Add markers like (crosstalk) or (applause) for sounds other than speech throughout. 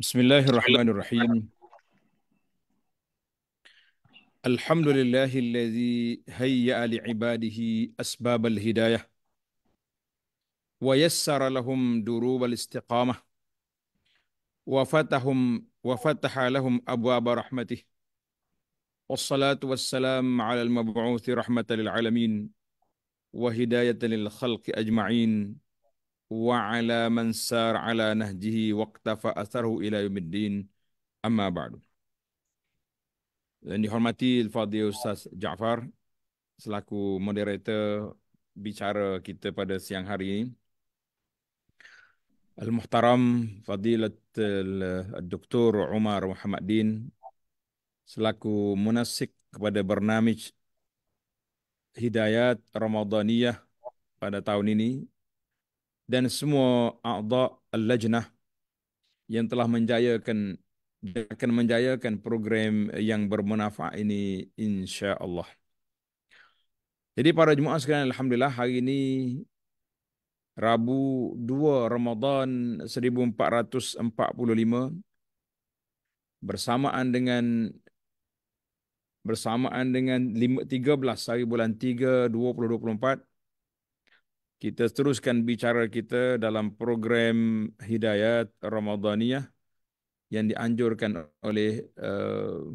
بسم الله الرحمن الرحيم الحمد لله الذي هيأ لعباده أسباب الهداية ويسر لهم دروب الاستقامة وفتحهم وفتح لهم أبواب رحمته والصلاة والسلام على المبعوث رحمة للعالمين وهداية للخلق أجمعين wa ala man sar ala nahjihi waqtafa atharhu ila yumiddin amma ba'du dan dihormati Fadil Ustaz Jaafar selaku moderator bicara kita pada siang hari ini Al-Muhtaram Fadilat Dr. Umar Muhammadin selaku munasik kepada bernamij Hidayat Ramadhaniyah pada tahun ini dan semua a'adha al-lajnah yang telah menjayakan akan menjayakan program yang bermanfaat ini insya-Allah. Jadi para jemaah sekalian alhamdulillah hari ini Rabu 2 Ramadan 1445 bersamaan dengan bersamaan dengan 13 hari bulan 3 2024 kita teruskan bicara kita dalam program Hidayat Ramadhaniyah yang dianjurkan oleh uh,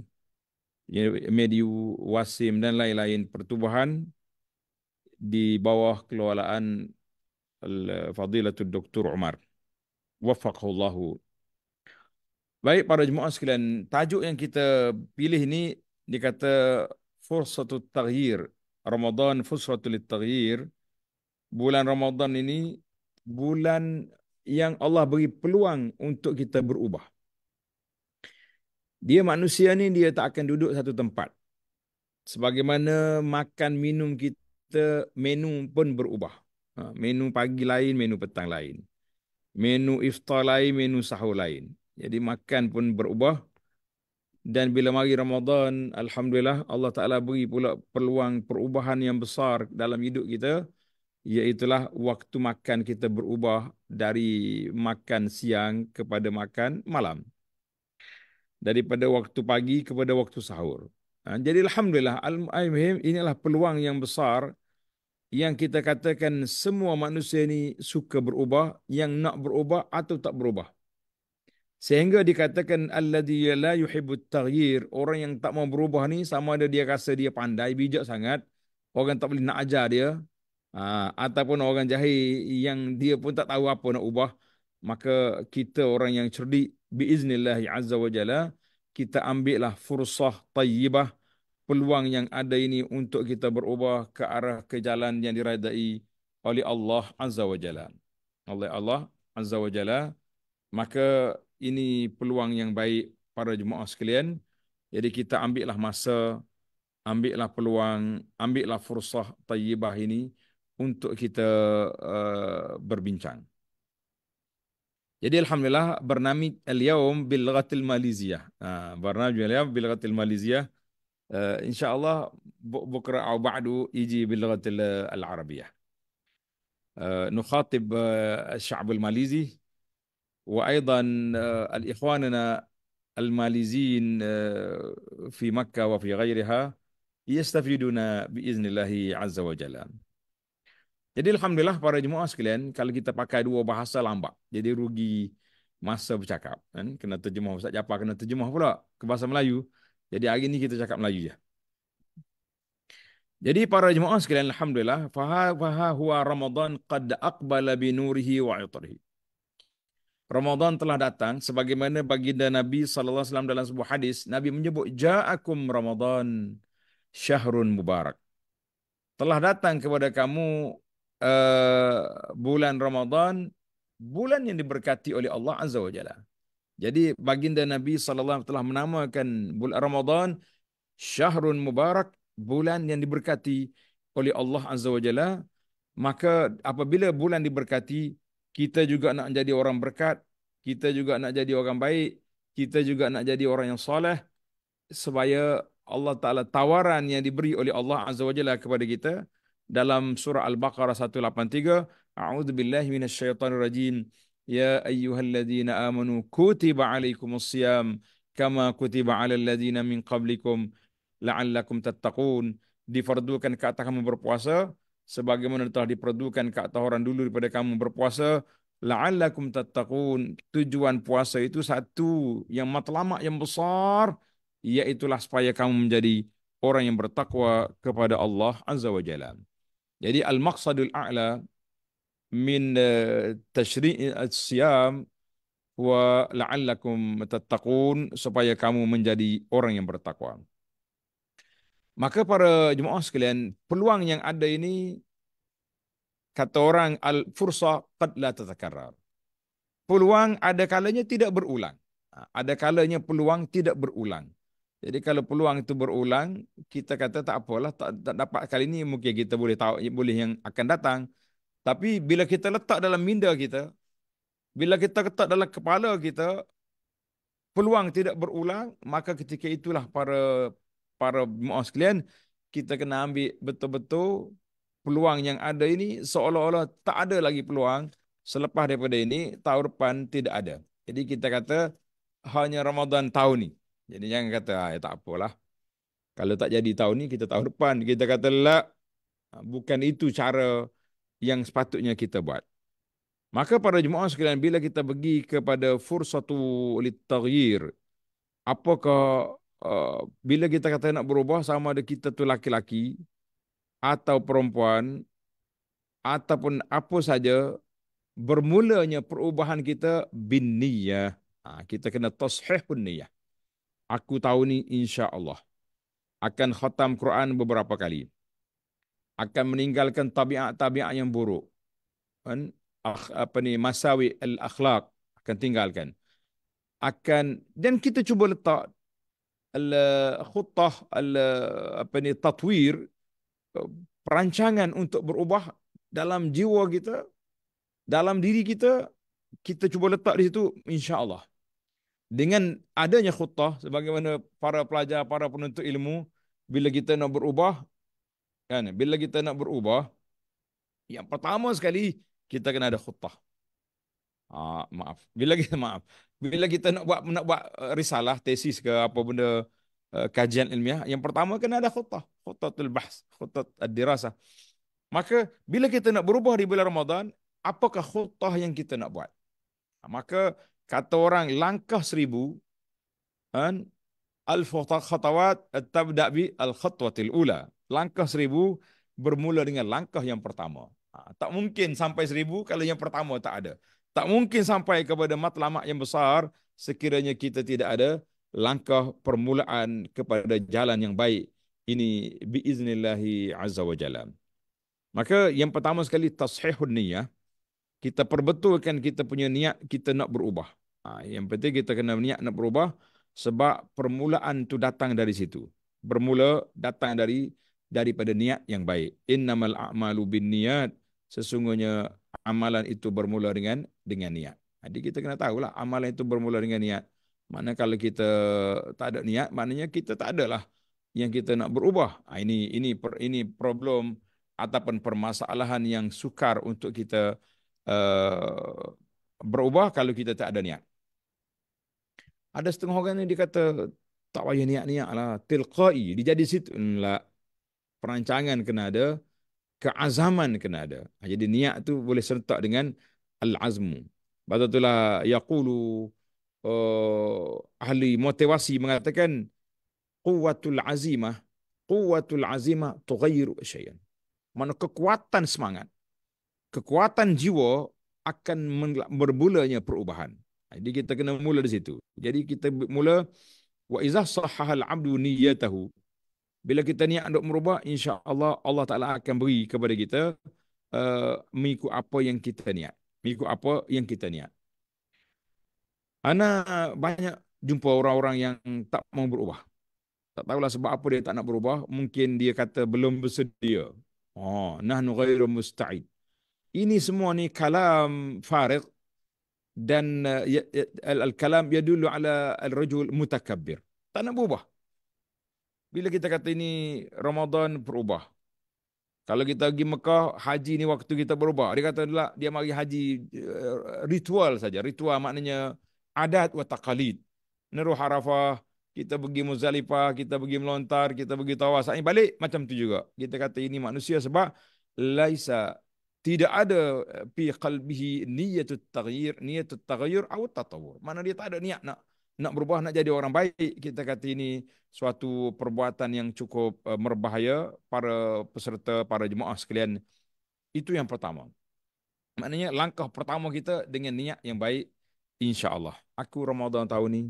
eh, Mediu Wasim dan lain-lain pertubuhan di bawah kelolaan Fadilatul Dr. Umar. Wafakallahu. Baik para jemaah sekalian, tajuk yang kita pilih ini dikata Fursatul Taghir. Ramadhan Fursatul Taghir bulan Ramadan ini bulan yang Allah beri peluang untuk kita berubah. Dia manusia ni dia tak akan duduk satu tempat. Sebagaimana makan minum kita menu pun berubah. Ha, menu pagi lain, menu petang lain. Menu iftar lain, menu sahur lain. Jadi makan pun berubah. Dan bila mari Ramadan, Alhamdulillah Allah Ta'ala beri pula peluang perubahan yang besar dalam hidup Kita Iaitulah waktu makan kita berubah dari makan siang kepada makan malam. Daripada waktu pagi kepada waktu sahur. Ha, jadi Alhamdulillah, Al-Mu'ayyim, inilah peluang yang besar yang kita katakan semua manusia ini suka berubah, yang nak berubah atau tak berubah. Sehingga dikatakan alladhi la yuhibbu taghyir, orang yang tak mau berubah ni sama ada dia rasa dia pandai bijak sangat, orang tak boleh nak ajar dia, ha, ataupun orang jahil yang dia pun tak tahu apa nak ubah maka kita orang yang cerdik biiznillah azza wa jalla kita ambil lah fursah tayyibah peluang yang ada ini untuk kita berubah ke arah ke jalan yang diridai oleh Allah azza wa jalla oleh Allah azza wa jalla maka ini peluang yang baik para jemaah sekalian jadi kita ambillah masa ambillah peluang ambillah fursah tayyibah ini untuk kita uh, berbincang. Jadi alhamdulillah bernami al-yawm bil lughatil Malaysia. Ah bernami al-yawm bil lughatil Malaysia. Uh, insyaallah bukra atau ba'du iji bil lughatil uh, al-Arabiyah. Uh, نخاطب uh, الشعب الماليزي وأيضا uh, إخواننا الماليزيين uh, في مكة وفي غيرها يستفيدون بإذن الله عز وجل. Jadi alhamdulillah para jemaah sekalian, kalau kita pakai dua bahasa lambat, jadi rugi masa bercakap. Kan? Kena terjemah Ustaz Japar, kena terjemah pula ke bahasa Melayu. Jadi hari ini kita cakap Melayu je. Jadi para jemaah sekalian alhamdulillah faha faha huwa ramadan qad aqbala bi nurihi wa itrihi. Ramadan telah datang sebagaimana baginda Nabi sallallahu alaihi wasallam dalam sebuah hadis Nabi menyebut ja'akum ramadan syahrun mubarak. Telah datang kepada kamu Eh, bulan Ramadan bulan yang diberkati oleh Allah Azza wa Jalla. Jadi baginda Nabi sallallahu alaihi wasallam telah menamakan bulan Ramadan syahrun mubarak, bulan yang diberkati oleh Allah Azza wa Jalla. Maka apabila bulan diberkati, kita juga nak jadi orang berkat, kita juga nak jadi orang baik, kita juga nak jadi orang yang soleh supaya Allah Taala tawaran yang diberi oleh Allah Azza wa Jalla kepada kita dalam surah Al-Baqarah 183. A'udhu billahi minasyaitanir rajim. Ya ayyuhalladzina amanu kutiba alaikumus siyam kama kutiba alal ladzina min qablikum la'allakum tattaqun difardukan ke atas kamu berpuasa sebagaimana telah diperdukan ke atas orang dulu daripada kamu berpuasa la'allakum tattaqun tujuan puasa itu satu yang matlamat yang besar iaitulah supaya kamu menjadi orang yang bertakwa kepada Allah azza wa jalla jadi al-maqsadul a'la min eh, tashri'i eh, siyam wa la'allakum tattaqun supaya kamu menjadi orang yang bertakwa. Maka para jemaah sekalian, peluang yang ada ini kata orang al-fursa qad la tatakarrar. Peluang ada kalanya tidak berulang. Ha, ada kalanya peluang tidak berulang. Jadi kalau peluang itu berulang, kita kata tak apalah, tak, tak dapat kali ini mungkin kita boleh tahu boleh yang akan datang. Tapi bila kita letak dalam minda kita, bila kita letak dalam kepala kita, peluang tidak berulang, maka ketika itulah para para muas kalian kita kena ambil betul-betul peluang yang ada ini seolah-olah tak ada lagi peluang selepas daripada ini tahun depan tidak ada. Jadi kita kata hanya Ramadan tahun ini. Jadi jangan kata, ah, ya, tak apalah. Kalau tak jadi tahun ni, kita tahun depan. Kita kata, lah, bukan itu cara yang sepatutnya kita buat. Maka para jemaah sekalian, bila kita pergi kepada fursatu litagir, apakah uh, bila kita kata nak berubah, sama ada kita tu laki-laki atau perempuan, ataupun apa saja, bermulanya perubahan kita bin niyah. Ha, kita kena tashih pun niyah aku tahu ni insya Allah akan khatam Quran beberapa kali. Akan meninggalkan tabiat-tabiat yang buruk. Kan? apa ni masawi al-akhlaq akan tinggalkan. Akan dan kita cuba letak al khutbah al apa ni tatwir uh, perancangan untuk berubah dalam jiwa kita, dalam diri kita, kita cuba letak di situ insya-Allah dengan adanya khutbah sebagaimana para pelajar para penuntut ilmu bila kita nak berubah kan bila kita nak berubah yang pertama sekali kita kena ada khutbah ah, maaf bila kita (laughs) maaf bila kita nak buat nak buat eh, risalah tesis ke apa benda eh, kajian ilmiah yang pertama kena ada khutbah khutbatul bahs khutbat ad-dirasah maka bila kita nak berubah di bulan Ramadan apakah khutbah yang kita nak buat ah, maka kata orang langkah seribu an al khatawat tabda bi al khatwatil ula langkah seribu bermula dengan langkah yang pertama ha, tak mungkin sampai seribu kalau yang pertama tak ada tak mungkin sampai kepada matlamat yang besar sekiranya kita tidak ada langkah permulaan kepada jalan yang baik ini bi biiznillahi azza wa maka yang pertama sekali tashihun niyyah kita perbetulkan kita punya niat kita nak berubah. Ha, yang penting kita kena niat nak berubah sebab permulaan tu datang dari situ. Bermula datang dari daripada niat yang baik. Innamal a'malu bin niat. Sesungguhnya amalan itu bermula dengan dengan niat. Jadi kita kena tahu lah amalan itu bermula dengan niat. Mana kalau kita tak ada niat, maknanya kita tak ada lah yang kita nak berubah. Ha, ini ini ini problem ataupun permasalahan yang sukar untuk kita Eh, berubah kalau kita tak ada niat. Ada setengah orang ni dikata tak payah niat-niat lah. Tilqai. Dia jadi situ. Nah, perancangan kena ada. Keazaman kena ada. Ha, jadi niat tu boleh sertak dengan al-azmu. Sebab itulah Yaqulu uh, ahli motivasi mengatakan kuatul azimah. Kuatul azimah tughayiru syayan. Mana kekuatan semangat kekuatan jiwa akan bermulanya perubahan. Jadi kita kena mula di situ. Jadi kita mula wa izah sahahal abdu niyatahu. Bila kita niat untuk merubah, insya-Allah Allah Taala akan beri kepada kita uh, mengikut apa yang kita niat. Mengikut apa yang kita niat. Ana banyak jumpa orang-orang yang tak mau berubah. Tak tahulah sebab apa dia tak nak berubah. Mungkin dia kata belum bersedia. Oh, nahnu ghairu musta'id ini semua ni kalam farid dan al-kalam eh, ya, ya dulu ala al-rajul mutakabbir tak nak berubah bila kita kata ini Ramadan berubah kalau kita pergi Mekah haji ni waktu kita berubah dia kata lah dia mari haji eh, ritual saja ritual maknanya adat wa taqalid Neru harafah kita pergi muzalifah kita pergi melontar kita pergi tawaf balik macam tu juga kita kata ini manusia sebab laisa tidak ada eh, fi qalbihi niyatut taghyir niyatut taghyir atau tatawur mana dia tak ada niat nak nak berubah nak jadi orang baik kita kata ini suatu perbuatan yang cukup berbahaya eh, para peserta para jemaah sekalian itu yang pertama maknanya langkah pertama kita dengan niat yang baik insyaallah aku Ramadan tahun ni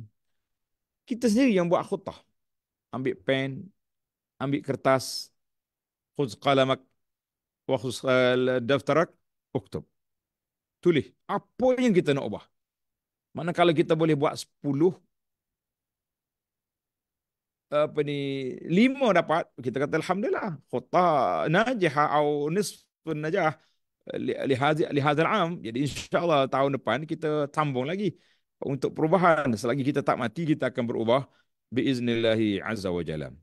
kita sendiri yang buat khutbah ambil pen ambil kertas khuz qalamak waktu daftarak, oktob. Tulis. Apa yang kita nak ubah? Mana kalau kita boleh buat 10, apa ni, 5 dapat, kita kata Alhamdulillah. Khutah najah atau nisf najah lihazal am. Jadi insyaAllah tahun depan kita tambung lagi untuk perubahan. Selagi kita tak mati, kita akan berubah. Biiznillahi azza wa jalam.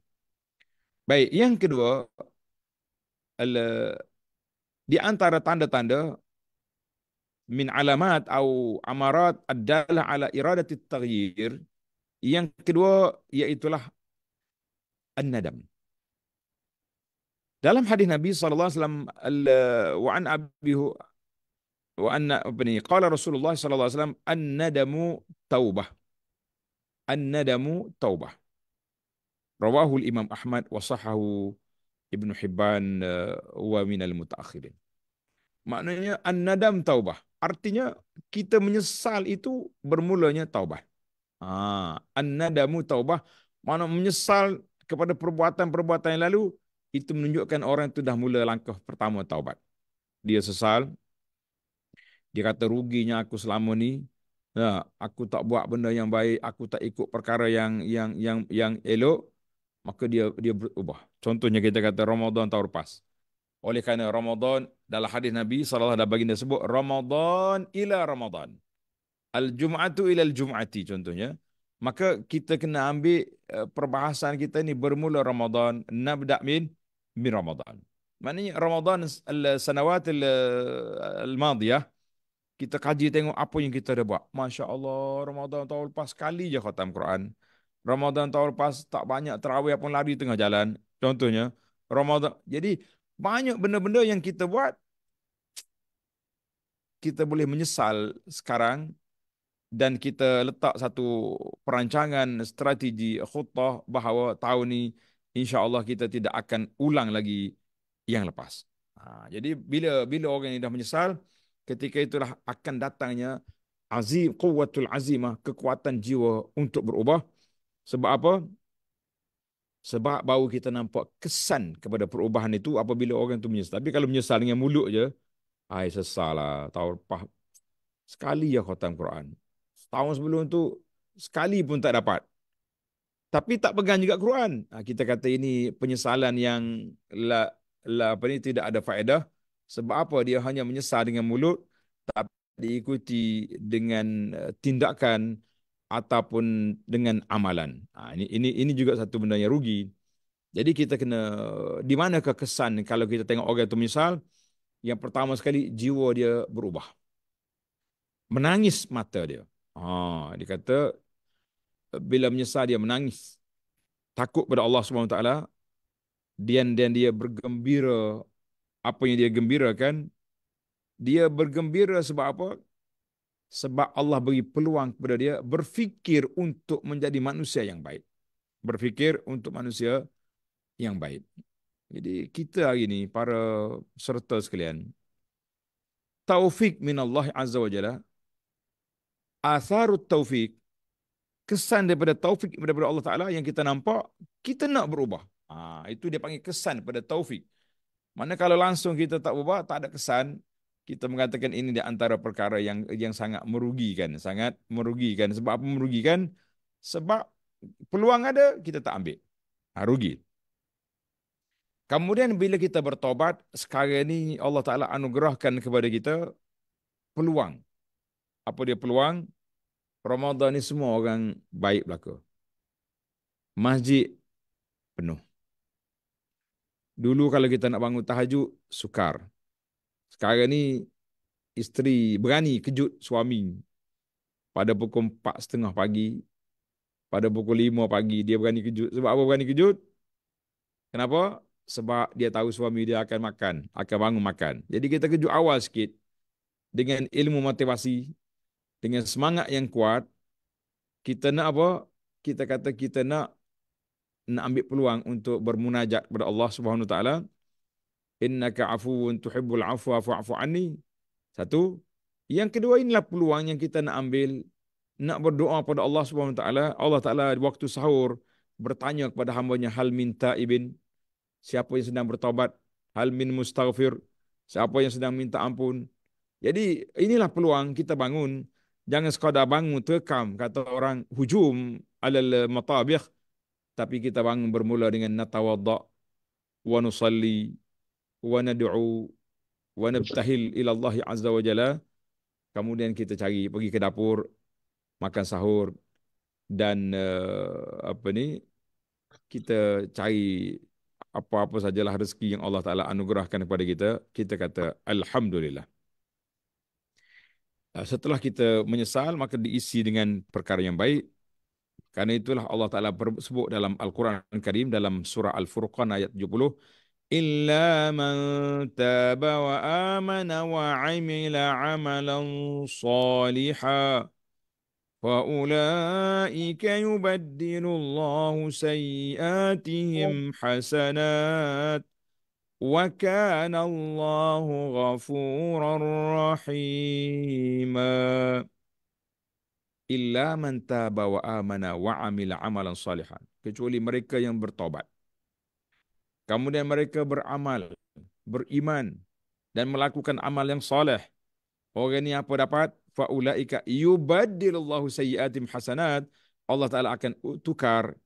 Baik, yang kedua, di antara tanda-tanda min alamat atau amarat adalah ala iradati taghyir. Yang kedua iaitulah an-nadam. Dalam hadis Nabi sallallahu alaihi wasallam wa an abi wa anna ibni qala Rasulullah sallallahu alaihi wasallam an-nadamu taubah. An-nadamu taubah. Rawahu al-Imam Ahmad wa sahahu Ibn Hibban eh, wa minal mutakhirin. Maknanya an-nadam taubah. Artinya kita menyesal itu bermulanya taubah. Ah, an-nadamu taubah. Mana menyesal kepada perbuatan-perbuatan yang lalu itu menunjukkan orang itu dah mula langkah pertama taubat. Dia sesal. Dia kata ruginya aku selama ni. Ya, aku tak buat benda yang baik, aku tak ikut perkara yang yang yang yang elok. Maka dia dia berubah. Contohnya kita kata Ramadan tahun lepas. Oleh kerana Ramadan dalam hadis Nabi SAW ada baginda sebut Ramadan ila Ramadan. Al-Jum'atu ila Al-Jum'ati contohnya. Maka kita kena ambil eh, perbahasan kita ni bermula Ramadan. Nabda' min, min Ramadan. Maknanya Ramadan al-sanawat al-madiyah. Kita kaji tengok apa yang kita dah buat. Masya Allah Ramadan tahun lepas sekali je khatam Quran. Ramadan tahun lepas tak banyak terawih pun lari tengah jalan. Contohnya, Ramadan. Jadi, banyak benda-benda yang kita buat, kita boleh menyesal sekarang dan kita letak satu perancangan, strategi, khutbah bahawa tahun ini insya Allah kita tidak akan ulang lagi yang lepas. Ha, jadi bila bila orang ini dah menyesal, ketika itulah akan datangnya azim, kuatul azimah, kekuatan jiwa untuk berubah. Sebab apa? Sebab baru kita nampak kesan kepada perubahan itu apabila orang itu menyesal. Tapi kalau menyesal dengan mulut je, ai sesal lah. Tahu pah sekali ya khatam Quran. Tahun sebelum itu sekali pun tak dapat. Tapi tak pegang juga Quran. Ha, kita kata ini penyesalan yang la, la apa ni tidak ada faedah. Sebab apa? Dia hanya menyesal dengan mulut tapi diikuti dengan eh, tindakan ataupun dengan amalan. Ha, ini ini ini juga satu benda yang rugi. Jadi kita kena di mana kesan kalau kita tengok orang itu misal yang pertama sekali jiwa dia berubah. Menangis mata dia. Ha, dia kata bila menyesal dia menangis. Takut pada Allah SWT. Dan, dan dia bergembira. Apa yang dia gembirakan. Dia bergembira sebab apa? sebab Allah beri peluang kepada dia berfikir untuk menjadi manusia yang baik. Berfikir untuk manusia yang baik. Jadi kita hari ini para serta sekalian taufik min Allah azza wajalla asarut taufik kesan daripada taufik daripada Allah taala yang kita nampak kita nak berubah. Ha, itu dia panggil kesan daripada taufik. Mana kalau langsung kita tak berubah, tak ada kesan, kita mengatakan ini di antara perkara yang yang sangat merugikan, sangat merugikan. Sebab apa merugikan? Sebab peluang ada, kita tak ambil. Ha, rugi. Kemudian bila kita bertobat, sekarang ini Allah Ta'ala anugerahkan kepada kita peluang. Apa dia peluang? Ramadan ni semua orang baik berlaku. Masjid penuh. Dulu kalau kita nak bangun tahajud, sukar. Sekarang ni isteri berani kejut suami pada pukul 4.30 pagi. Pada pukul 5 pagi dia berani kejut. Sebab apa berani kejut? Kenapa? Sebab dia tahu suami dia akan makan. Akan bangun makan. Jadi kita kejut awal sikit. Dengan ilmu motivasi. Dengan semangat yang kuat. Kita nak apa? Kita kata kita nak nak ambil peluang untuk bermunajat kepada Allah Subhanahu Wa Taala innaka afuwun tuhibbul afwa fa'fu anni. Satu. Yang kedua inilah peluang yang kita nak ambil nak berdoa kepada Allah Subhanahu taala. Allah taala di waktu sahur bertanya kepada hamba-nya hal minta ibin siapa yang sedang bertobat hal min mustaghfir siapa yang sedang minta ampun jadi inilah peluang kita bangun jangan sekadar bangun terkam kata orang hujum alal matabikh tapi kita bangun bermula dengan natawadda wa nusalli wa nad'u wa nabtahil ila Allah azza wa jalla kemudian kita cari pergi ke dapur makan sahur dan uh, apa ni kita cari apa-apa sajalah rezeki yang Allah Taala anugerahkan kepada kita kita kata alhamdulillah eh, setelah kita menyesal maka diisi dengan perkara yang baik kerana itulah Allah Taala sebut dalam Al-Quran Al Karim dalam surah Al-Furqan ayat 70 إلا من تاب وآمن وعمل عملا صالحا فأولئك يبدل الله سيئاتهم حسنات وكان الله غفورا رحيما إلا من تاب وآمن وعمل عملا صالحا kecuali mereka yang bertobat kemudian mereka beramal, beriman dan melakukan amal yang soleh. Orang ini apa dapat? Faulaika yubaddilullahu sayyiatim hasanat. Allah Taala akan tukar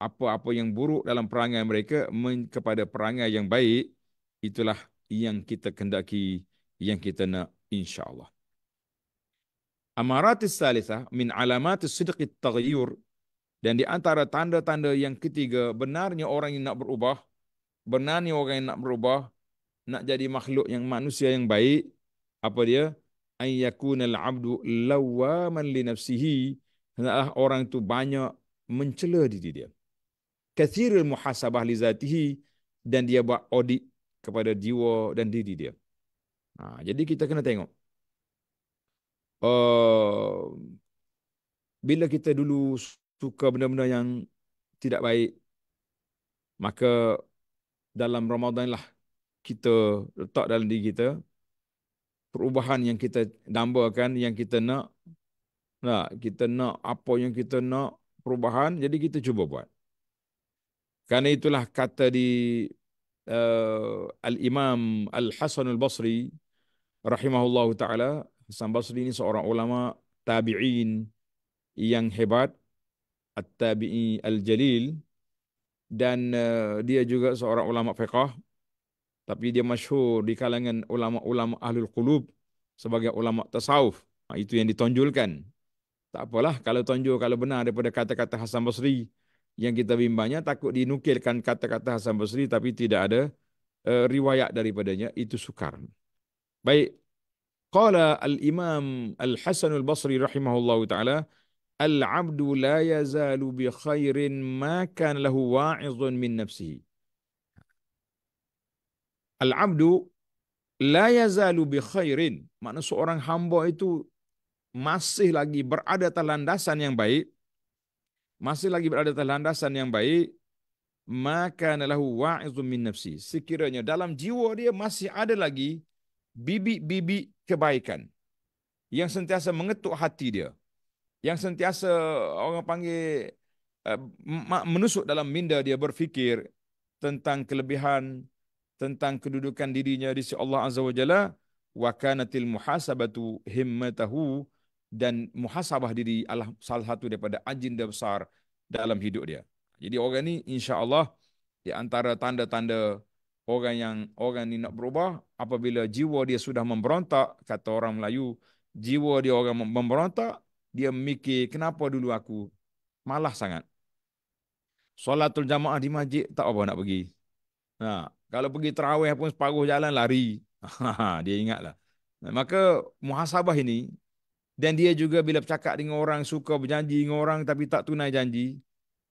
apa-apa yang buruk dalam perangai mereka kepada perangai yang baik. Itulah yang kita kendaki, yang kita nak insya-Allah. Amarat salisa min alamat sidqit taghyur dan di antara tanda-tanda yang ketiga benarnya orang yang nak berubah benar ni orang yang nak berubah, nak jadi makhluk yang manusia yang baik, apa dia? Ay yakunal abdu lawaman li nafsihi. Hendaklah orang itu banyak mencela diri dia. Kathirul muhasabah li zatihi. Dan dia buat audit kepada jiwa dan diri dia. Ha, jadi kita kena tengok. Uh, bila kita dulu suka benda-benda yang tidak baik, maka dalam Ramadan lah kita letak dalam diri kita perubahan yang kita dambakan yang kita nak nah kita nak apa yang kita nak perubahan jadi kita cuba buat kerana itulah kata di uh, al-Imam Al-Hasan Al-Basri rahimahullahu taala Hasan Basri ini seorang ulama tabi'in yang hebat at-tabi'i al-jalil dan uh, dia juga seorang ulama fiqah tapi dia masyhur di kalangan ulama-ulama ahlul qulub sebagai ulama tasawuf ha, itu yang ditonjolkan tak apalah kalau tonjol kalau benar daripada kata-kata Hasan Basri yang kita bimbangnya takut dinukilkan kata-kata Hasan Basri tapi tidak ada uh, riwayat daripadanya itu sukar baik qala al-imam al-hasan al-basri rahimahullahu ta'ala Al-abdu la yazalu bi khairin ma kan lahu wa'izun min nafsihi. Al-abdu la yazalu bi khairin. Maksudnya seorang hamba itu masih lagi berada atas landasan yang baik. Masih lagi berada atas landasan yang baik. Ma kan lahu wa'izun min nafsihi. Sekiranya dalam jiwa dia masih ada lagi bibik-bibik kebaikan. Yang sentiasa mengetuk hati dia yang sentiasa orang panggil uh, menusuk dalam minda dia berfikir tentang kelebihan tentang kedudukan dirinya di sisi Allah Azza wa Jalla wa kanatil muhasabatu himmatahu dan muhasabah diri adalah salah satu daripada agenda besar dalam hidup dia. Jadi orang ini insya-Allah di antara tanda-tanda orang yang orang ini nak berubah apabila jiwa dia sudah memberontak kata orang Melayu jiwa dia orang memberontak dia mikir kenapa dulu aku malah sangat. Solatul jamaah di masjid tak apa nak pergi. Ha, kalau pergi terawih pun separuh jalan lari. Ha, (laughs) dia ingatlah. Maka muhasabah ini dan dia juga bila bercakap dengan orang suka berjanji dengan orang tapi tak tunai janji.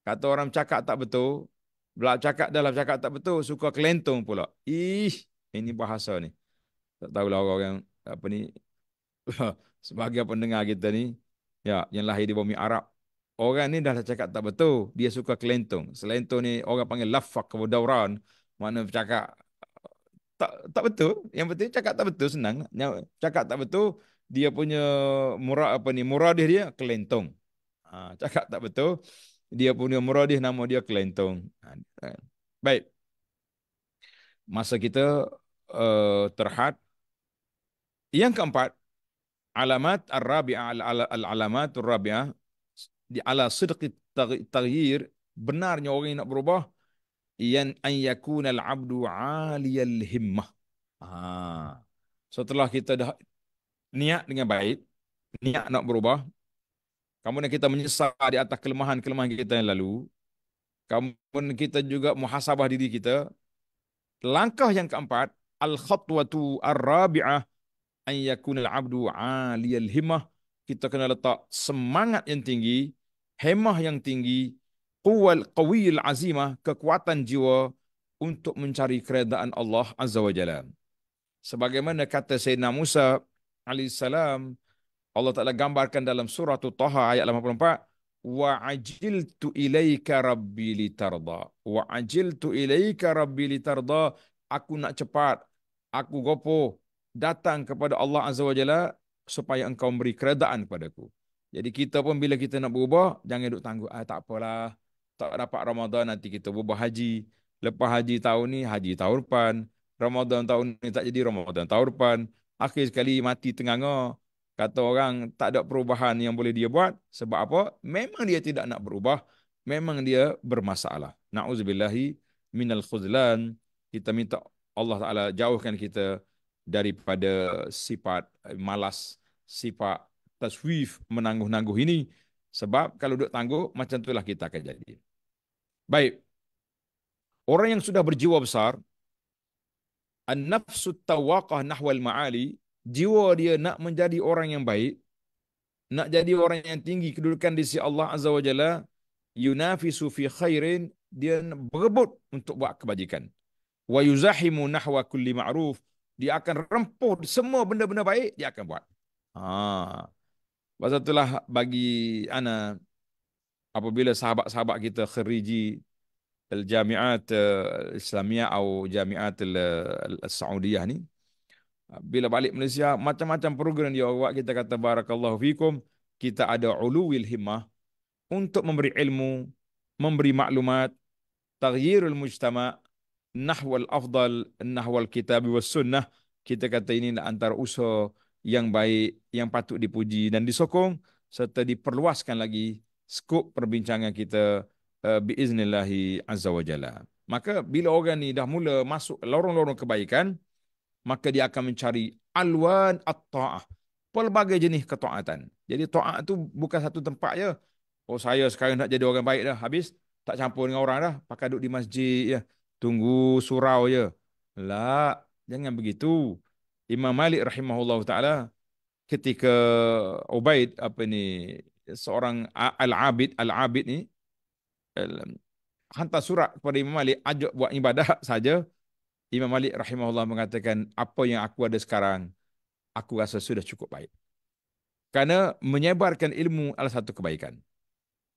Kata orang cakap tak betul. Belak cakap dalam cakap tak betul. Suka kelentong pula. Ih, ini bahasa ni. Tak tahulah orang-orang apa ni. (laughs) sebagai pendengar kita ni ya yang lahir di bumi Arab orang ni dah tak lah cakap tak betul dia suka kelentong selentong ni orang panggil lafak ke dauran mana cakap tak tak betul yang betul cakap tak betul senang yang cakap tak betul dia punya murah apa ni muradih dia kelentong ha, cakap tak betul dia punya muradih nama dia kelentong ha, kan? baik masa kita uh, terhad yang keempat alamat al rabiah al-alamat al rabiah di ala sidqi taghyir benarnya orang yang nak berubah yan an yakuna al-abdu al himmah ha setelah kita dah niat dengan baik niat nak berubah Kamu nak kita menyesal di atas kelemahan-kelemahan kita yang lalu kemudian kita juga muhasabah diri kita langkah yang keempat al-khatwatu ar-rabi'ah al khatwatu ar rabiah ayyakunal abdu aliyal himmah kita kena letak semangat yang tinggi hemah yang tinggi quwwal qawiyil azimah kekuatan jiwa untuk mencari keredaan Allah azza wa jalla sebagaimana kata Sayyidina Musa alaihi salam Allah Taala gambarkan dalam surah Taha ayat 84 wa ajiltu ilaika rabbi litarda wa ajiltu ilaika rabbi litarda aku nak cepat aku gopoh datang kepada Allah Azza wa Jalla supaya engkau memberi keredaan kepadaku. Jadi kita pun bila kita nak berubah, jangan duduk tangguh. Ah, tak apalah, tak dapat Ramadan nanti kita berubah haji. Lepas haji tahun ni, haji tahun depan. Ramadan tahun ni tak jadi Ramadan tahun depan. Akhir sekali mati tengah ngah. Kata orang tak ada perubahan yang boleh dia buat. Sebab apa? Memang dia tidak nak berubah. Memang dia bermasalah. Na'udzubillahi minal khuzlan. Kita minta Allah Ta'ala jauhkan kita daripada sifat eh, malas, sifat taswif menangguh-nangguh ini. Sebab kalau duduk tangguh, macam itulah kita akan jadi. Baik. Orang yang sudah berjiwa besar, an-nafsu tawaqah nahwal ma'ali, jiwa dia nak menjadi orang yang baik, nak jadi orang yang tinggi, kedudukan di sisi Allah Azza wa Jalla, yunafisu fi khairin, dia berebut untuk buat kebajikan. Wa yuzahimu nahwa kulli ma'ruf, dia akan rempuh semua benda-benda baik dia akan buat. Ha. Sebab itulah bagi ana apabila sahabat-sahabat kita khariji al-jami'at eh, Islamiah atau jami'at al-Saudiyah ni bila balik Malaysia macam-macam program dia buat kita kata barakallahu fikum kita ada uluwil himmah untuk memberi ilmu memberi maklumat taghyirul mujtama' nahwal afdal nahwal kitab was sunnah kita kata ini antara usaha yang baik yang patut dipuji dan disokong serta diperluaskan lagi skop perbincangan kita uh, biiznillahi azza wa maka bila orang ni dah mula masuk lorong-lorong kebaikan maka dia akan mencari alwan at-ta'ah pelbagai jenis ketaatan jadi taat tu bukan satu tempat je oh saya sekarang nak jadi orang baik dah habis tak campur dengan orang dah pakai duduk di masjid ya tunggu surau je. Lah, jangan begitu. Imam Malik rahimahullah taala ketika Ubaid apa ni seorang al-abid al-abid ni hantar surat kepada Imam Malik ajak buat ibadah (laughs) saja Imam Malik rahimahullah mengatakan apa yang aku ada sekarang aku rasa sudah cukup baik kerana menyebarkan ilmu adalah satu kebaikan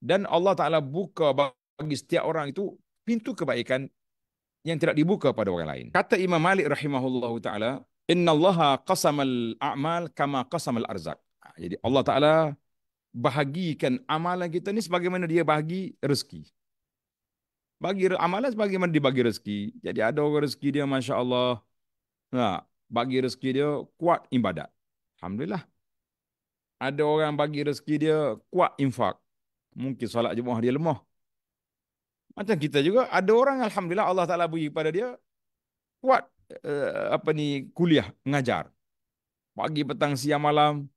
dan Allah Taala buka bagi setiap orang itu pintu kebaikan yang tidak dibuka pada orang lain. Kata Imam Malik rahimahullahu taala, Inna "Innallaha qasamal a'mal kama qasamal arzak." Ha, jadi Allah Taala bahagikan amalan kita ni sebagaimana dia bahagi rezeki. Bagi amalan sebagaimana dia bagi rezeki. Jadi ada orang rezeki dia masya-Allah. Nah, ha, bagi rezeki dia kuat ibadat. Alhamdulillah. Ada orang bagi rezeki dia kuat infak. Mungkin solat Jumaat dia lemah. Macam kita juga ada orang alhamdulillah Allah Taala bagi kepada dia kuat uh, apa ni kuliah mengajar. Pagi petang siang malam.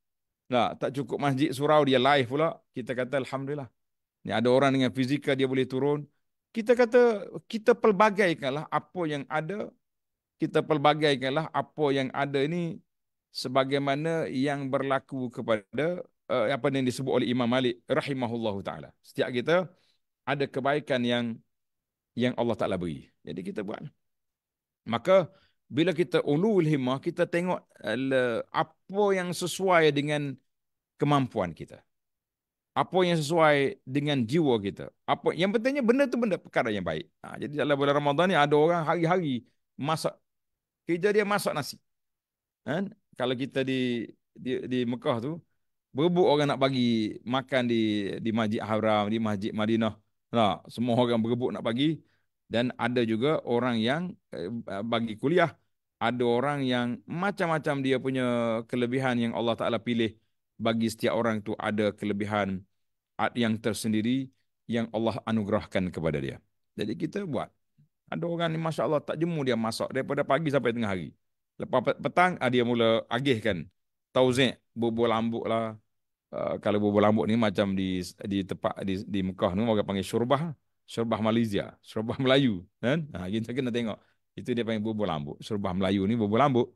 Nah, tak cukup masjid surau dia live pula. Kita kata alhamdulillah. Ni ada orang dengan fizikal dia boleh turun. Kita kata kita pelbagaikanlah apa yang ada. Kita pelbagaikanlah apa yang ada ini sebagaimana yang berlaku kepada uh, apa yang disebut oleh Imam Malik rahimahullahu taala. Setiap kita ada kebaikan yang yang Allah Taala beri. Jadi kita buat. Maka bila kita ulul himmah, kita tengok eh, apa yang sesuai dengan kemampuan kita. Apa yang sesuai dengan jiwa kita. Apa Yang pentingnya benda tu benda perkara yang baik. Ha, jadi dalam bulan Ramadan ni ada orang hari-hari masak. Kerja dia masak nasi. Ha? Kalau kita di, di di Mekah tu, berebut orang nak bagi makan di di Masjid Haram, di Masjid Madinah. Nah, semua orang berebut nak pagi dan ada juga orang yang eh, bagi kuliah, ada orang yang macam-macam dia punya kelebihan yang Allah Taala pilih bagi setiap orang tu ada kelebihan yang tersendiri yang Allah anugerahkan kepada dia. Jadi kita buat. Ada orang ni masya-Allah tak jemu dia masak daripada pagi sampai tengah hari. Lepas petang ah, dia mula agihkan tauzik bubur lambuk lah, Eh, kalau bubur lambuk ni macam di di tempat di di Mekah ni orang panggil syurbah, syurbah Malaysia, syurbah Melayu, kan? Ha kita kena tengok. Itu dia panggil bubur lambuk. Syurbah Melayu ni bubur lambuk.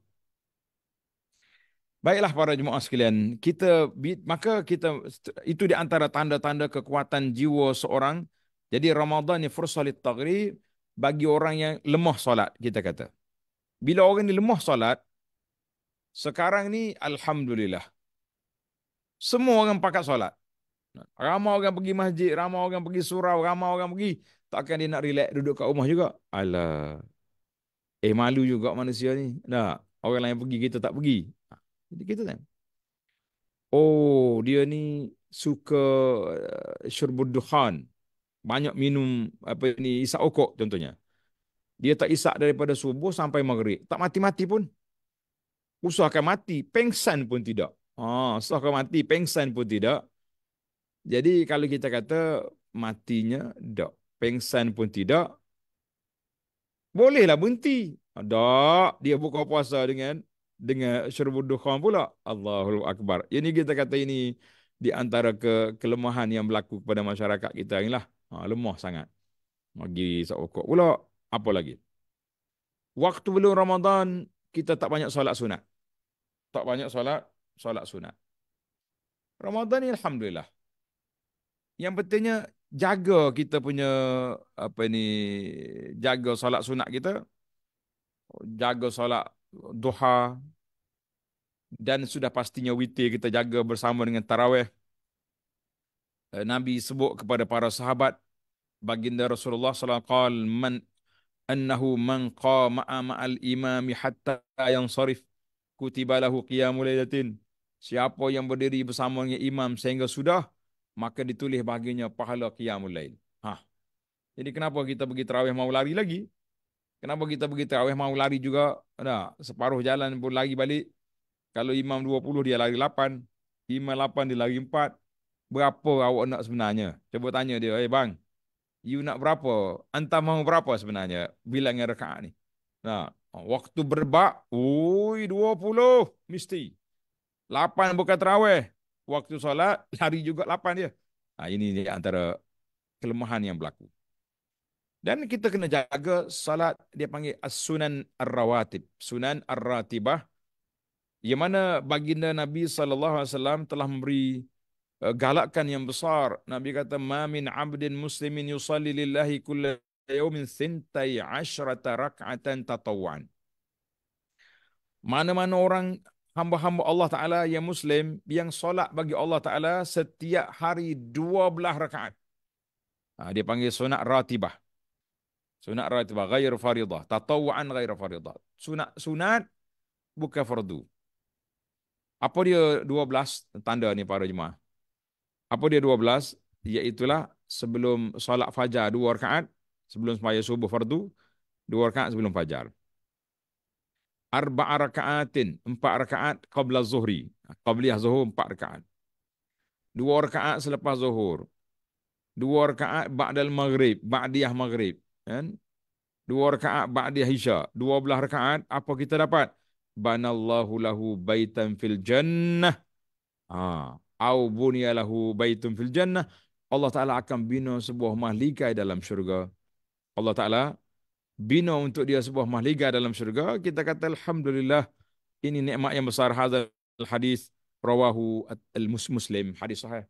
Baiklah para jemaah sekalian, kita maka kita itu di antara tanda-tanda kekuatan jiwa seorang. Jadi Ramadan ni fursah lit bagi orang yang lemah solat kita kata. Bila orang ni lemah solat sekarang ni alhamdulillah semua orang pakat solat. Ramai orang pergi masjid, ramai orang pergi surau, ramai orang pergi. Takkan dia nak relax duduk kat rumah juga? Alah. Eh malu juga manusia ni. Nah, Orang lain pergi, kita tak pergi. Jadi kita tak. Kan? Oh, dia ni suka uh, eh, syurbud duhan. Banyak minum apa ni isak okok contohnya. Dia tak isak daripada subuh sampai maghrib. Tak mati-mati pun. Usahakan mati. Pengsan pun tidak. Oh, ha, so kau mati pengsan pun tidak. Jadi kalau kita kata matinya dok, pengsan pun tidak. Bolehlah berhenti. Dok, dia buka puasa dengan dengan syurubud dukhan pula. Allahu akbar. Ini kita kata ini di antara ke, kelemahan yang berlaku kepada masyarakat kita inilah. Ha, lemah sangat. Bagi sokok pula apa lagi? Waktu belum Ramadan kita tak banyak solat sunat. Tak banyak solat solat sunat. Ramadhan, ni alhamdulillah. Yang pentingnya jaga kita punya apa ni jaga solat sunat kita. Jaga solat duha dan sudah pastinya witir kita jaga bersama dengan tarawih. Eh, Nabi sebut kepada para sahabat baginda Rasulullah sallallahu alaihi wasallam man annahu man qama ma'al imami hatta yansarif kutiba lahu qiyamul Siapa yang berdiri bersama dengan imam sehingga sudah, maka ditulis baginya pahala qiyamul lail. Ha. Jadi kenapa kita pergi terawih mau lari lagi? Kenapa kita pergi terawih mau lari juga? Ada separuh jalan pun lari balik. Kalau imam 20 dia lari 8, imam 8 dia lari 4. Berapa awak nak sebenarnya? Cuba tanya dia, "Eh hey bang, you nak berapa? Anta mau berapa sebenarnya Bilangnya rakaat ni?" Nah, waktu berbak, oi 20 mesti. Lapan bukan terawih. Waktu solat, (laughs) lari juga lapan dia. Ha, ini antara kelemahan yang berlaku. Dan kita kena jaga salat dia panggil as-sunan ar-rawatib. Sunan ar-ratibah. Yang mana baginda Nabi SAW telah memberi eh, galakan yang besar. Nabi kata, Ma min abdin muslimin yusalli lillahi kulla yawmin sintai asyrata rak'atan tatawwan. Mana-mana orang hamba-hamba Allah Ta'ala yang Muslim yang solat bagi Allah Ta'ala setiap hari dua belah rakaat. Ha, dia panggil sunat ratibah. Sunat ratibah. Ghair faridah. Tatawaan ghair faridah. Sunat, sunat bukan fardu. Apa dia dua belas? Tanda ni para jemaah. Apa dia dua belas? Iaitulah sebelum solat fajar dua rakaat. Sebelum semaya subuh fardu. Dua rakaat sebelum fajar arba'a raka'atin, empat raka'at qabla zuhri, qabliyah zuhur empat raka'at. Dua raka'at selepas zuhur. Dua raka'at ba'dal maghrib, ba'diyah maghrib. Kan? Dua raka'at ba'diyah isya. Dua belah raka'at, apa kita dapat? Banallahu lahu baitan fil jannah. Ha. Au bunyalahu baitun fil jannah. Allah Ta'ala akan bina sebuah mahligai dalam syurga. Allah Ta'ala bina untuk dia sebuah mahliga dalam syurga, kita kata Alhamdulillah, ini nikmat yang besar. Hadal hadis rawahu al-muslim, hadis sahih.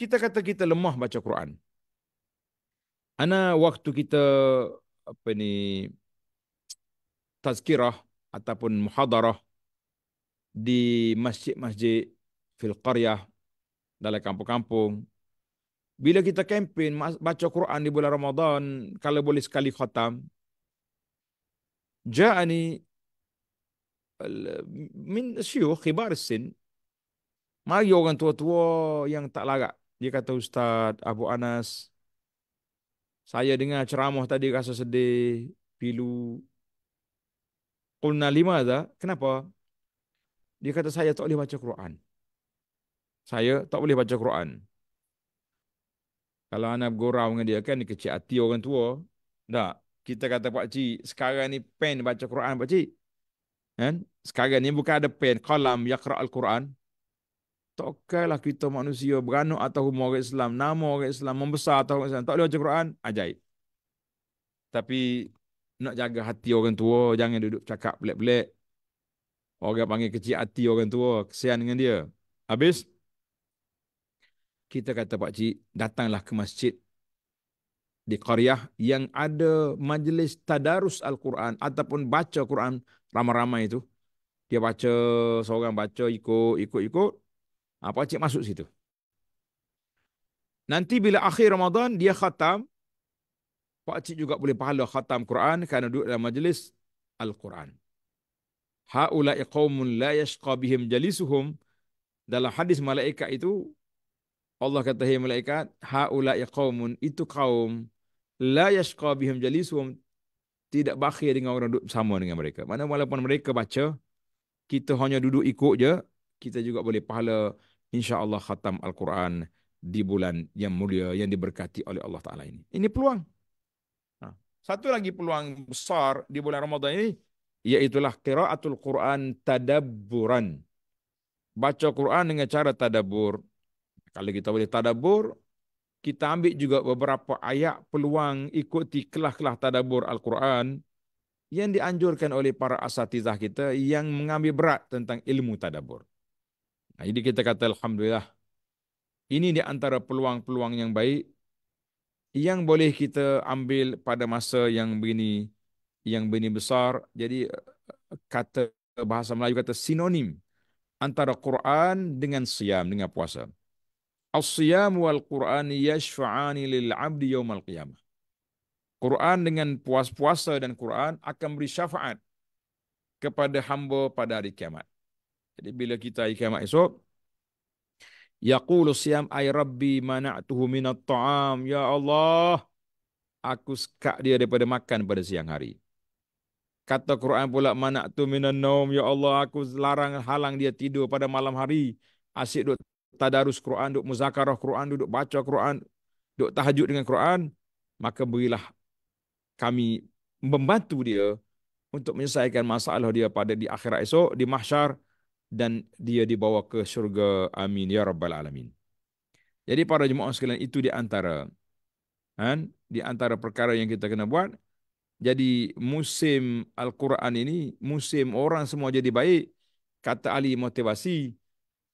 Kita kata kita lemah baca Quran. Ana waktu kita apa ni tazkirah ataupun muhadarah di masjid-masjid fil qaryah dalam kampung-kampung bila kita kempen baca Quran di bulan Ramadan, kalau boleh sekali khatam. Ja'ani min syuh khibar sin. Mari orang tua-tua yang tak larat. Dia kata Ustaz Abu Anas. Saya dengar ceramah tadi rasa sedih. Pilu. Qulna lima ada. Kenapa? Dia kata saya tak boleh baca Quran. Saya tak boleh baca Quran. Kalau anak bergurau dengan dia kan, dia kecil hati orang tua. Tak. Kita kata Pak Cik, sekarang ni pen baca Quran Pak Cik. Kan? Sekarang ni bukan ada pen, kalam yakra Al-Quran. Tokailah kita manusia beranak atau umur orang Islam, nama orang Islam, membesar atau orang Islam. Tak boleh baca Quran, ajaib. Tapi nak jaga hati orang tua, jangan duduk cakap pelik-pelik. Orang panggil kecil hati orang tua, kesian dengan dia. Habis? Habis? kita kata pak cik datanglah ke masjid di qaryah yang ada majlis tadarus al-Quran ataupun baca Quran ramai-ramai itu dia baca seorang baca ikut ikut ikut apa ah, cik masuk situ nanti bila akhir Ramadan dia khatam pak cik juga boleh pahala khatam Quran kerana duduk dalam majlis al-Quran haula'i qaumun la yashqa bihim jalisuhum dalam hadis malaikat itu Allah kata hai malaikat haula yaqumun itu kaum la yashqa bihum jalisum tidak bakhil dengan orang duduk sama dengan mereka mana walaupun mereka baca kita hanya duduk ikut je kita juga boleh pahala insyaallah khatam al-Quran di bulan yang mulia yang diberkati oleh Allah taala ini ini peluang ha. satu lagi peluang besar di bulan Ramadan ini iaitulah qiraatul Quran tadabburan baca Quran dengan cara tadabbur kalau kita boleh tadabur, kita ambil juga beberapa ayat peluang ikuti kelah-kelah tadabur Al-Quran yang dianjurkan oleh para asatizah kita yang mengambil berat tentang ilmu tadabur. Nah, jadi kita kata Alhamdulillah, ini di antara peluang-peluang yang baik yang boleh kita ambil pada masa yang begini yang begini besar. Jadi kata bahasa Melayu kata sinonim antara Quran dengan siam, dengan puasa. As-siyam wal-Qur'an yashfa'ani lil'abdi yawm al-qiyamah. Quran dengan puas puasa dan Quran akan beri syafaat kepada hamba pada hari kiamat. Jadi bila kita hari kiamat esok, Yaqulu siyam ay rabbi mana'tuhu minat ta'am. Ya Allah, aku sekat dia daripada makan pada siang hari. Kata Quran pula, mana'tu minan naum. Ya Allah, aku larang halang dia tidur pada malam hari. Asyik duduk tadarus Quran, duk muzakarah Quran, duk baca Quran, duk tahajud dengan Quran, maka berilah kami membantu dia untuk menyelesaikan masalah dia pada di akhirat esok, di mahsyar dan dia dibawa ke syurga. Amin. Ya Rabbal Alamin. Jadi para jemaah sekalian itu di antara kan, di antara perkara yang kita kena buat. Jadi musim Al-Quran ini, musim orang semua jadi baik, kata Ali motivasi,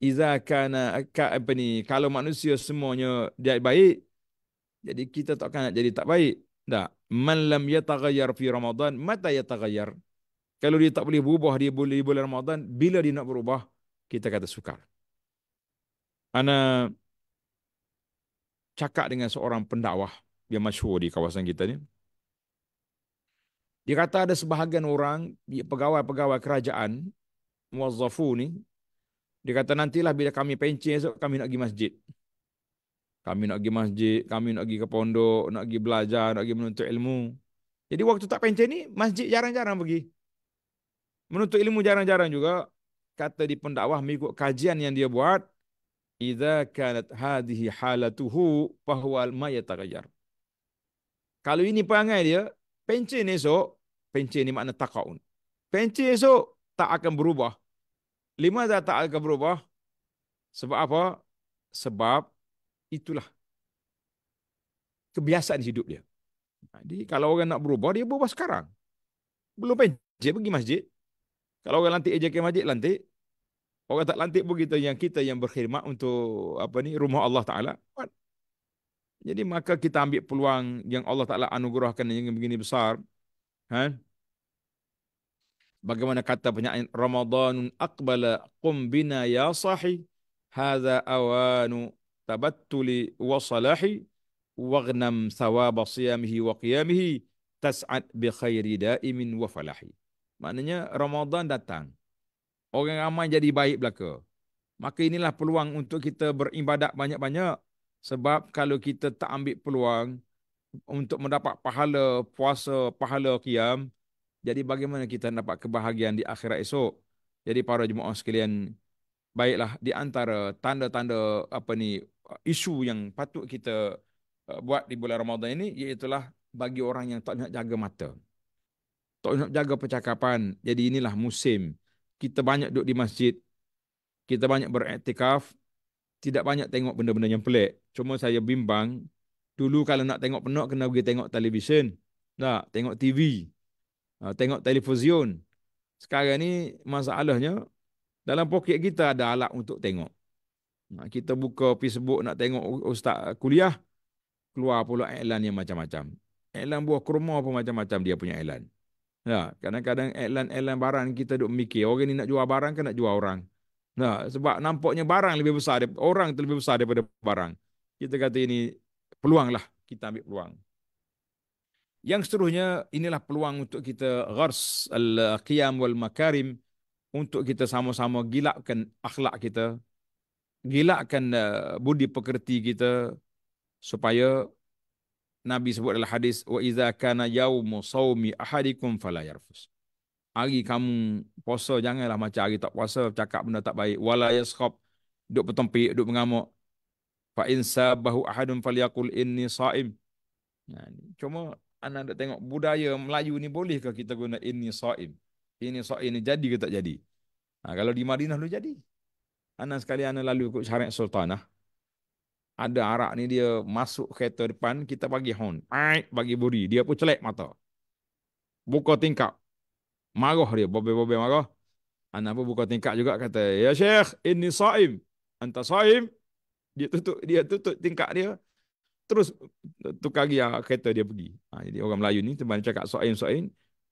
iza kana apa ni kalau manusia semuanya dia baik jadi kita takkan nak jadi tak baik tak man lam yataghayyar fi ramadan mata yataghayyar kalau dia tak boleh berubah dia boleh bulan ramadan bila dia nak berubah kita kata sukar ana cakap dengan seorang pendakwah yang masyhur di kawasan kita ni dia kata ada sebahagian orang pegawai-pegawai kerajaan muwazzafu ni dia kata nantilah bila kami pencin esok kami nak pergi masjid. Kami nak pergi masjid, kami nak pergi ke pondok, nak pergi belajar, nak pergi menuntut ilmu. Jadi waktu tak pencin ni, masjid jarang-jarang pergi. Menuntut ilmu jarang-jarang juga. Kata di pendakwah mengikut kajian yang dia buat. Iza kanat hadihi halatuhu pahwal mayata kajar. Kalau ini perangai dia, pencin esok, pencin ni makna takaun. Pencin esok tak akan berubah lima zat akan berubah sebab apa? Sebab itulah kebiasaan hidup dia. Ha, jadi kalau orang nak berubah, dia berubah sekarang. Belum pencet pergi masjid. Kalau orang lantik ejak ke masjid, lantik. Orang tak lantik pun kita yang kita yang berkhidmat untuk apa ni rumah Allah Ta'ala. Jadi maka kita ambil peluang yang Allah Ta'ala anugerahkan yang begini besar. Haa? Bagaimana kata penyair Ramadanun akbala, qum bina ya sahi hadha awanu tabattuli wa salahi waghnam thawaba siyamihi wa qiyamihi tas'ad bi khairi daimin wa falahi. Maknanya Ramadan datang. Orang ramai jadi baik belaka. Maka inilah peluang untuk kita beribadat banyak-banyak. Sebab kalau kita tak ambil peluang untuk mendapat pahala puasa, pahala qiyam, jadi bagaimana kita dapat kebahagiaan di akhirat esok? Jadi para jemaah sekalian, baiklah di antara tanda-tanda apa ni isu yang patut kita eh, buat di bulan Ramadan ini iaitu bagi orang yang tak nak jaga mata. Tak nak jaga percakapan. Jadi inilah musim kita banyak duduk di masjid, kita banyak beriktikaf, tidak banyak tengok benda-benda yang pelik. Cuma saya bimbang, dulu kalau nak tengok penak kena pergi tengok televisyen. Tak, tengok TV. Ah, tengok televisyen. Sekarang ni masalahnya dalam poket kita ada alat untuk tengok. Ah, kita buka Facebook nak tengok ustaz kuliah, keluar pula iklan yang macam-macam. Iklan buah kurma pun macam-macam dia punya iklan. Ya, kadang-kadang iklan-iklan barang kita duk mikir, orang ni nak jual barang ke nak jual orang? Ya, sebab nampaknya barang lebih besar, orang lebih besar daripada barang. Kita kata ini peluang lah kita ambil peluang. Yang seterusnya inilah peluang untuk kita gars al-qiyam wal makarim untuk kita sama-sama gilakkan akhlak kita, gilakkan eh, budi pekerti kita supaya Nabi sebut dalam hadis wa idza kana yaumu saumi ahadikum fala yarfus. Hari kamu puasa janganlah macam hari tak puasa cakap benda tak baik wala yaskhab duk bertempik duk mengamuk. Fa in sabahu ahadun falyaqul inni saim. Yani cuma anda nak tengok budaya Melayu ni boleh ke kita guna ini saim? Ini saim ni jadi ke tak jadi? Ha, kalau di Madinah dulu jadi. Anak sekali anak lalu ikut syarat sultanah. Ada arak ni dia masuk kereta depan, kita bagi hon. Aik, bagi buri. Dia pun celek mata. Buka tingkap. Marah dia, bobe-bobe marah. Anak pun buka tingkap juga kata, Ya Syekh, ini saim. Anta saim. Dia tutup, dia tutup tingkap dia terus eh, tukar gear ah, kereta dia pergi. Ha, jadi orang Melayu ni teman cakap soain soain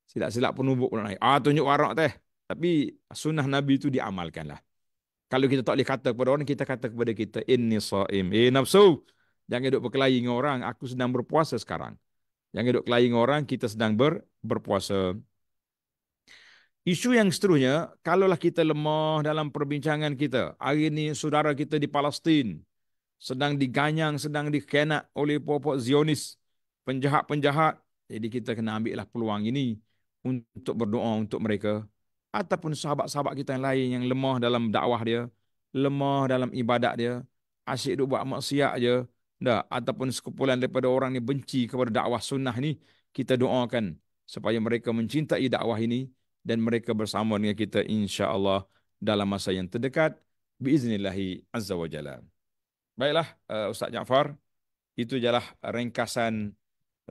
silap-silap penubuk pun naik. Ah tunjuk warak teh. Tapi sunnah Nabi itu lah. Kalau kita tak boleh kata kepada orang, kita kata kepada kita, Inni so'im. Eh nafsu, jangan duduk berkelahi dengan orang. Aku sedang berpuasa sekarang. Yang duduk berkelahi dengan orang, kita sedang ber, berpuasa. Isu yang seterusnya, kalaulah kita lemah dalam perbincangan kita. Hari ini saudara kita di Palestin sedang diganyang, sedang dikenak oleh puak Zionis, penjahat-penjahat. Jadi kita kena ambillah peluang ini untuk berdoa untuk mereka ataupun sahabat-sahabat kita yang lain yang lemah dalam dakwah dia, lemah dalam ibadat dia, asyik duk buat maksiat aja, dah ataupun sekumpulan daripada orang ni benci kepada dakwah sunnah ni, kita doakan supaya mereka mencintai dakwah ini dan mereka bersama dengan kita insya-Allah dalam masa yang terdekat باذن الله عز وجل Baiklah uh, Ustaz Jaafar, itu jelah ringkasan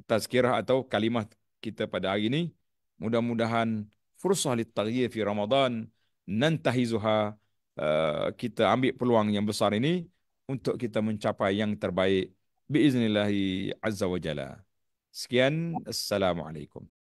tazkirah atau kalimah kita pada hari ini. Mudah-mudahan fursah li taghyir fi Ramadan nantahizuha uh, kita ambil peluang yang besar ini untuk kita mencapai yang terbaik biiznillahi azza wa Sekian, Assalamualaikum.